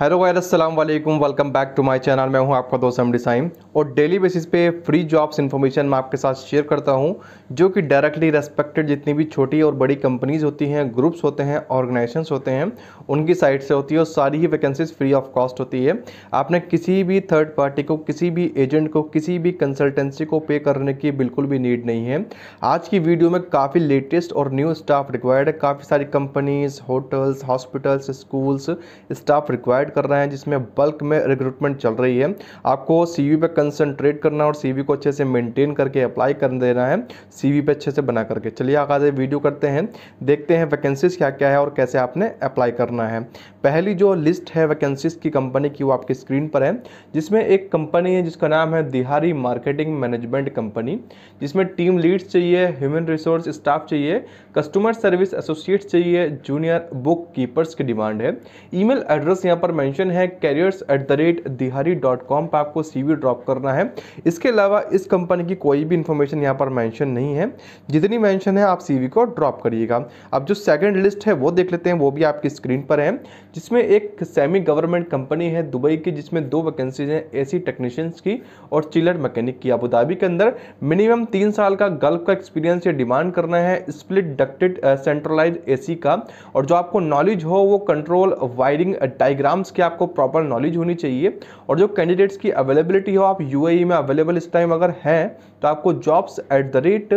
hello guys अस्सलाम वालेकुम welcome back to my channel मैं हूं आपका दोस्त एमडी साइम और डेली बेसिस पे फ्री जॉब्स इन्फॉर्मेशन मैं आपके साथ शेयर करता हूं जो कि डायरेक्टली रेस्पेक्टेड जितनी भी छोटी और बड़ी कंपनीज होती हैं ग्रुप्स होते हैं ऑर्गेनाइजेशंस होते हैं उनकी साइड से होती है और सारी ही वैकेंसीज फ्री ऑफ कॉस्ट होती है आपने किसी भी थर्ड पार्टी को किसी भी एजेंट को किसी भी कंसल्टेंसी को पे करने की बिल्कुल भी नीड नहीं है आज की वीडियो में काफ़ी लेटेस्ट और न्यू स्टाफ रिक्वायर्ड है काफ़ी सारी companies hotels hospitals schools staff required provide कर रहे हैं जिसमें बल्क में रिक्रूटमेंट चल रही है आपको सी पे कंसनट्रेट करना और सी को अच्छे से मेनटेन करके अप्लाई कर देना है सी पे अच्छे से बना करके चलिए आगाज वीडियो करते हैं देखते हैं वैकेंसीज क्या क्या है और कैसे आपने अप्लाई करना है पहली जो लिस्ट है वैकेंसीज की कंपनी की वो आपकी स्क्रीन पर है जिसमें एक कंपनी है जिसका नाम है दिहारी मार्केटिंग मैनेजमेंट कंपनी जिसमें टीम लीड्स चाहिए ह्यूमन रिसोर्स स्टाफ चाहिए कस्टमर सर्विस एसोसिएट्स चाहिए जूनियर बुक कीपर्स की डिमांड है ईमेल एड्रेस यहाँ पर मेंशन है कैरियर्स एट द रेट दिहारी डॉट कॉम पर आपको सी ड्रॉप करना है इसके अलावा इस कंपनी की कोई भी इन्फॉर्मेशन यहाँ पर मैंशन नहीं है जितनी मैंशन है आप सी को ड्रॉप करिएगा अब जो सेकेंड लिस्ट है वो देख लेते हैं वो भी आपकी स्क्रीन पर है जिसमें एक सेमी गवर्नमेंट कंपनी है दुबई की जिसमें दो वैकेंसीज हैं ए सी टेक्नीशियंस की और चिलर मैकेनिक की अबूधाबी के अंदर मिनिमम तीन साल का गल्फ का एक्सपीरियंस ये डिमांड करना है स्प्लिट डक्टेड सेंट्रलाइज एसी का और जो आपको नॉलेज हो वो कंट्रोल वायरिंग डायग्राम एग्जाम्स की आपको प्रॉपर नॉलेज होनी चाहिए और जो कैंडिडेट्स की अवेलेबिलिटी हो आप यू e में अवेलेबल इस टाइम अगर हैं तो आपको jobs at the rate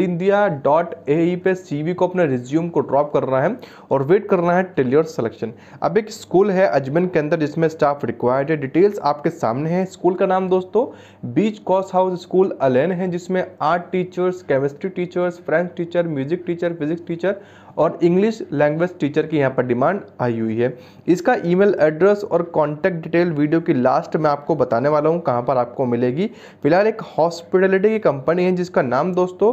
India dot A E पे सी को अपने रिज्यूम को ड्रॉप करना है और वेट करना है टिल योर सिलेक्शन अब एक स्कूल है अजमेर के अंदर जिसमें स्टाफ रिक्वायर्ड है डिटेल्स आपके सामने है स्कूल का नाम दोस्तों Beaconhouse school Al Ain है जिसमें art teachers chemistry teachers French teacher music teacher physics teacher और इंग्लिश लैंग्वेज टीचर की यहाँ पर डिमांड आई हुई है इसका ईमेल एड्रेस और कॉन्टैक्ट डिटेल वीडियो की लास्ट में आपको बताने वाला हूँ कहाँ पर आपको मिलेगी फिलहाल एक हॉस्पिटलिटी की कंपनी है जिसका नाम दोस्तों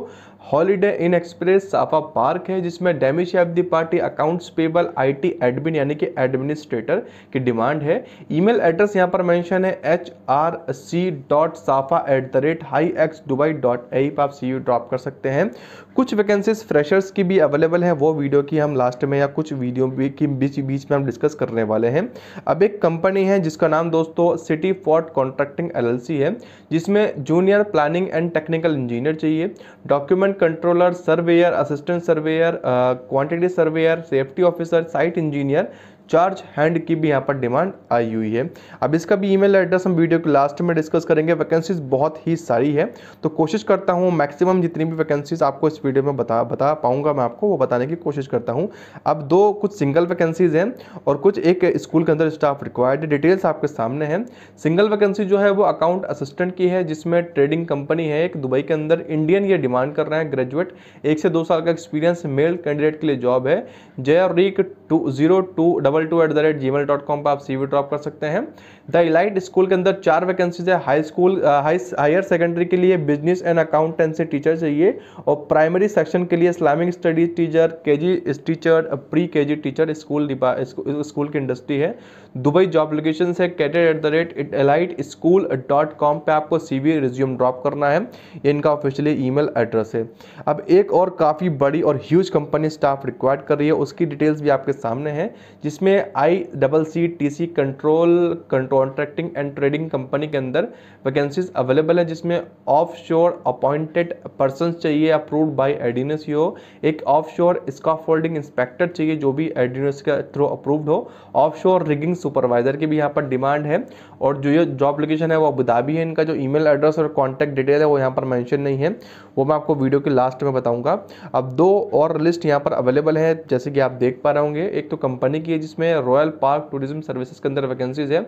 Holiday Inn Express Safa Park है जिसमें demi of the party accounts payable IT admin यानी कि एडमिनिस्ट्रेटर की डिमांड है ईमेल एड्रेस यहां पर मेंशन है H R C dot Safa at the rate hi X Dubai dot A आप सी यू ड्रॉप कर सकते हैं कुछ वैकेंसीज फ्रेशर्स की भी अवेलेबल है वो वीडियो की हम लास्ट में या कुछ वीडियो की बीच बीच में हम डिस्कस करने वाले हैं अब एक कंपनी है जिसका नाम दोस्तों सिटी फॉर्ट कॉन्ट्रैक्टिंग एल है जिसमें junior planning and technical engineer चाहिए document controller surveyor assistant surveyor uh, quantity surveyor safety officer site engineer charge hand की भी यहाँ पर डिमांड आई हुई है अब इसका भी ईमेल एड्रेस हम वीडियो के लास्ट में डिस्कस करेंगे वैकेंसीज बहुत ही सारी है तो कोशिश करता हूँ मैक्सिमम जितनी भी वैकेंसीज आपको इस वीडियो में बता बता पाऊंगा मैं आपको वो बताने की कोशिश करता हूँ अब दो कुछ सिंगल वैकेंसीज हैं और कुछ एक स्कूल के अंदर स्टाफ रिक्वायर्ड डिटेल्स आपके सामने हैं सिंगल वैकेंसी जो है वो अकाउंट असिस्टेंट की है जिसमें ट्रेडिंग कंपनी है एक दुबई के अंदर इंडियन ये डिमांड कर रहे हैं ग्रेजुएट एक से दो साल का एक्सपीरियंस मेल कैंडिडेट के लिए जॉब है जे आर रीक two zero two double double two at the rate ji mail dot com पर आप सी वी ड्रॉप कर सकते हैं द इलाइट स्कूल के अंदर चार वैकेंसीज है high school high higher secondary के लिए बिजनेस एंड अकाउंटेंसी टीचर चाहिए और प्राइमरी सेक्शन के लिए इस्लामिक स्टडीज टीचर के G teacher pre K G teacher school school की इंडस्ट्री है दुबई जॉब लोकेशन है कैटेड at the rate it elite school dot com पर आपको सी वी रिज्यूम ड्रॉप करना है ये इनका ऑफिशियली ई मेल एड्रेस है अब एक और काफ़ी बड़ी और ह्यूज कंपनी स्टाफ रिक्वायर्ड कर रही है उसकी डिटेल्स भी आपके सामने हैं जिसमें इसमें I double C T C control contracting and trading company के अंदर वैकेंसीज अवेलेबल है जिसमें ऑफ शोर अपॉइंटेड पर्सन चाहिए अप्रूव्ड बाई एडिनस हो एक ऑफ शोर स्कॉफ होल्डिंग इंस्पेक्टर चाहिए जो भी एडीनस के थ्रू अप्रूव्ड हो ऑफ शोर रिगिंग सुपरवाइजर की भी यहाँ पर डिमांड है और जो ये जॉब लोकेशन है वो अबुदाबी है इनका जो ईमेल एड्रेस और कॉन्टैक्ट डिटेल है वो यहाँ पर मैंशन नहीं है वो मैं आपको वीडियो के लास्ट में बताऊँगा अब दो और लिस्ट यहाँ पर अवेलेबल है जैसे कि आप देख पा रहे होंगे एक तो कंपनी की है जिसमें रॉयल पार्क टूरिज्म सर्विसेज के अंदर वैकेंसीज है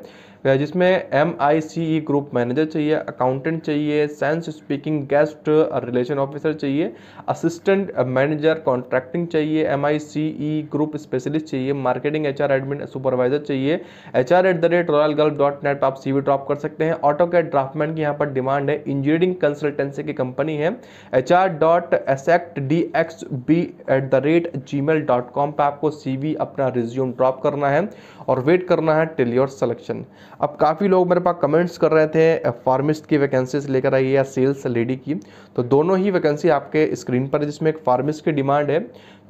जिसमें M I C E group manager चाहिए अकाउंटेंट चाहिए sense speaking guest relation officer चाहिए असिस्टेंट मैनेजर कॉन्ट्रैक्टिंग चाहिए M I C E group specialist चाहिए marketing H R admin supervisor चाहिए H R at the rate royal girl dot net पर आप सी we drop कर सकते हैं ऑटो कैट ड्राफ्टमैन की यहाँ पर डिमांड है इंजीनियरिंग कंसल्टेंसी की कंपनी है H R dot S act D X B at the rate ji mail dot com पर आपको सी वी अपना रिज्यूम ड्रॉप करना है और वेट करना है टिल योर सेलेक्शन अब काफ़ी लोग मेरे पास कमेंट्स कर रहे थे फार्मिस्ट की वैकेंसीज लेकर आई या सेल्स लेडी की तो दोनों ही वैकेंसी आपके स्क्रीन पर है जिसमें एक फार्मिस्ट की डिमांड है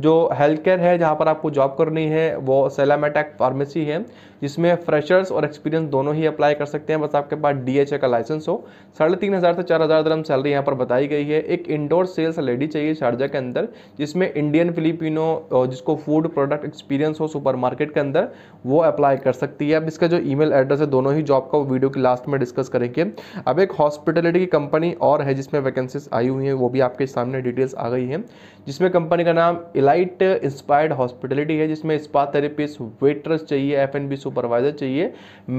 जो हेल्थ केयर है जहाँ पर आपको जॉब करनी है वो सेलामेटेक फार्मेसी है जिसमें फ्रेशर्स और एक्सपीरियंस दोनों ही अप्लाई कर सकते हैं बस आपके पास डी का लाइसेंस हो साढ़े तीन हज़ार से चार हज़ार दरम सैलरी यहाँ पर बताई गई है एक इंडोर सेल्स लेडी चाहिए शारजा के अंदर जिसमें इंडियन फिलिपिनो जिसको फूड प्रोडक्ट एक्सपीरियंस हो सुपर के अंदर वो अप्लाई कर सकती है अब इसका जो ई एड्रेस है दोनों ही जॉब का वो वीडियो की लास्ट में डिस्कस करेंगे अब एक हॉस्पिटलिटी की कंपनी और है जिसमें वैकेंसीज आई हुई हैं वो भी आपके सामने डिटेल्स आ गई हैं जिसमें कंपनी का नाम इलाइट इंस्पायर्ड हॉस्पिटलिटी है जिसमें स्पा थेरेपिस्ट वेटर्स चाहिए एफ एन बी सुपरवाइजर चाहिए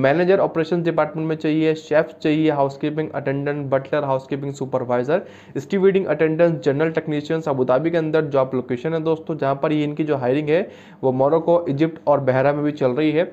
मैनेजर ऑपरेशन डिपार्टमेंट में चाहिए शेफ चाहिए housekeeping attendant butler housekeeping supervisor stevedoring attendant general technician Abu Dhabi के अंदर जॉब लोकेशन है दोस्तों जहाँ पर ये इनकी जो हायरिंग है वो मोरको इजिप्ट और बहरा में भी चल रही है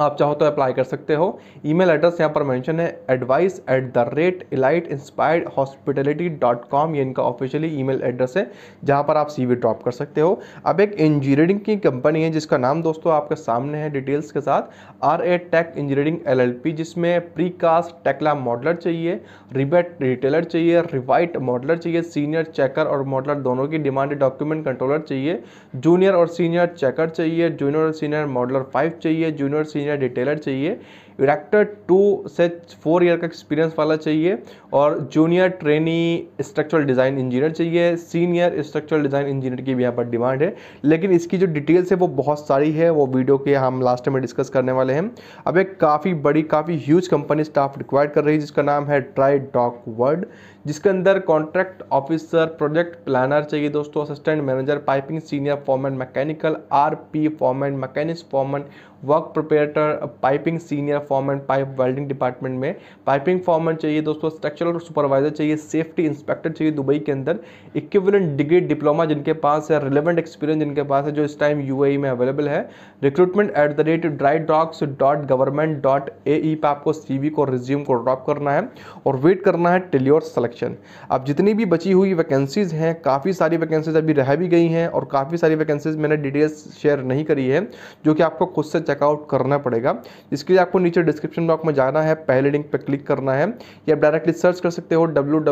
आप चाहो तो अप्लाई कर सकते हो ईमेल एड्रेस यहाँ पर मेंशन है advice at the rate elite inspired hospitality dot com ये इनका ऑफिशियली ईमेल एड्रेस है जहाँ पर आप सीवी ड्रॉप कर सकते हो अब एक इंजीनियरिंग की कंपनी है जिसका नाम दोस्तों आपके सामने है डिटेल्स के साथ R A tech engineering L L P जिसमें प्री कास्ट टेक्ला मॉडलर चाहिए रिबेट रिटेलर चाहिए रिवाइट मॉडलर चाहिए सीनियर चेकर और मॉडलर दोनों की डिमांड डॉक्यूमेंट कंट्रोलर चाहिए जूनियर और सीनियर चेकर चाहिए जूनियर और सीनियर मॉडलर फाइव चाहिए जूनियर इंजीनियर डिटेलर चाहिए इरेक्टर टू से फोर ईयर का एक्सपीरियंस वाला चाहिए और junior trainee structural design engineer चाहिए सीनियर स्ट्रक्चरल डिज़ाइन इंजीनियर की भी यहाँ पर डिमांड है लेकिन इसकी जो डिटेल्स है वो बहुत सारी है वो वीडियो के हम लास्ट में डिस्कस करने वाले हैं अब एक काफ़ी बड़ी काफ़ी ह्यूज कंपनी स्टाफ रिक्वायर कर रही है जिसका नाम है ट्राई डॉक वर्ड जिसके अंदर कॉन्ट्रैक्ट ऑफिसर प्रोजेक्ट प्लानर चाहिए दोस्तों assistant manager piping senior foreman mechanical RP foreman mechanic foreman work preparator piping senior foreman pipe welding department में पाइपिंग फॉर्मन चाहिए दोस्तों स्ट्रक्चरल सुपरवाइजर चाहिए सेफ्टी इंस्पेक्टर चाहिए Dubai के अंदर इक्विवेलेंट डिग्री डिप्लोमा जिनके पास है रिलेवेंट एक्सपीरियंस जिनके पास है जो इस टाइम यू e में अवेलेबल है recruitment at the rate dry docks dot government dot A E पर आपको सी को रिज्यूम को ड्रॉप करना है और वेट करना है टिल योर सेलेक्शन सेक्शन अब जितनी भी बची हुई वैकेंसीज़ हैं काफ़ी सारी वैकेंसीज़ अभी रह भी गई हैं और काफ़ी सारी वैकेंसीज़ मैंने डिटेल्स शेयर नहीं करी है जो कि आपको खुद से चेकआउट करना पड़ेगा इसके लिए आपको नीचे डिस्क्रिप्शन बॉक्स में जाना है पहले लिंक पर क्लिक करना है या आप डायरेक्टली सर्च कर सकते हो डब्ल्यू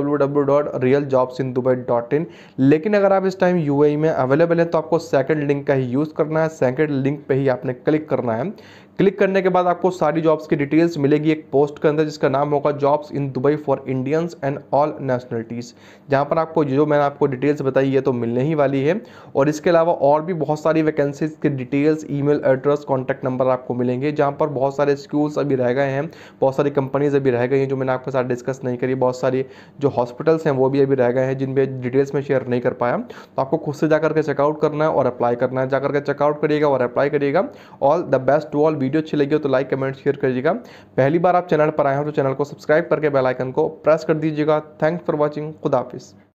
लेकिन अगर आप इस टाइम यू e में अवेलेबल है तो आपको सेकेंड लिंक का ही यूज़ करना है सेकेंड लिंक पर ही आपने क्लिक करना है क्लिक करने के बाद आपको सारी जॉब्स की डिटेल्स मिलेगी एक पोस्ट के अंदर जिसका नाम होगा jobs in Dubai for Indians and all nationalities जहाँ पर आपको जो मैंने आपको डिटेल्स बताई है तो मिलने ही वाली है और इसके अलावा और भी बहुत सारी वैकेंसीज के details email address contact number आपको मिलेंगे जहाँ पर बहुत सारे स्कूल्स अभी रह गए हैं बहुत सारी कंपनीज अभी रह गई हैं जो मैंने आपके साथ डिस्कस नहीं करी बहुत सारी जो हॉस्पिटल्स हैं वो भी अभी रह गए हैं जिन पर डिटेल्स में शेयर नहीं कर पाया तो आपको खुद से जा करके चेकआउट करना है और अप्लाई करना है जाकर के चेकआउट करिएगा और अप्लाई करिएगा all the best to all video अच्छी लगी हो तो लाइक कमेंट शेयर करिएगा पहली बार आप चैनल पर आए हो तो चैनल को सब्सक्राइब करके बेलाइकन को प्रेस कर दीजिएगा थैंक्स फॉर वॉचिंग खुदाफिज़